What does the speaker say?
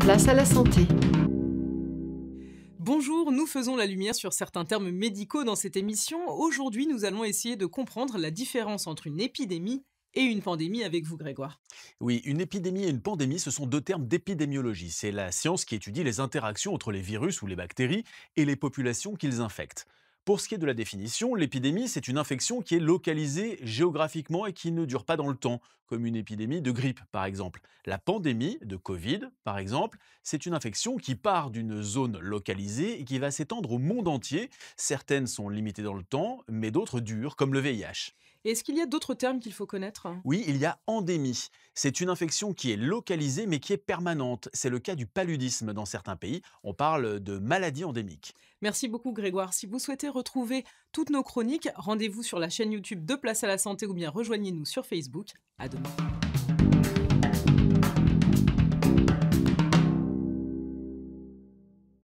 place, à la santé. Bonjour, nous faisons la lumière sur certains termes médicaux dans cette émission. Aujourd'hui, nous allons essayer de comprendre la différence entre une épidémie et une pandémie avec vous, Grégoire. Oui, une épidémie et une pandémie, ce sont deux termes d'épidémiologie. C'est la science qui étudie les interactions entre les virus ou les bactéries et les populations qu'ils infectent. Pour ce qui est de la définition, l'épidémie, c'est une infection qui est localisée géographiquement et qui ne dure pas dans le temps, comme une épidémie de grippe par exemple. La pandémie de Covid, par exemple, c'est une infection qui part d'une zone localisée et qui va s'étendre au monde entier. Certaines sont limitées dans le temps, mais d'autres durent, comme le VIH. Est-ce qu'il y a d'autres termes qu'il faut connaître Oui, il y a endémie. C'est une infection qui est localisée mais qui est permanente. C'est le cas du paludisme dans certains pays. On parle de maladie endémique. Merci beaucoup Grégoire. Si vous souhaitez retrouver toutes nos chroniques, rendez-vous sur la chaîne YouTube de Place à la Santé ou bien rejoignez-nous sur Facebook. À demain.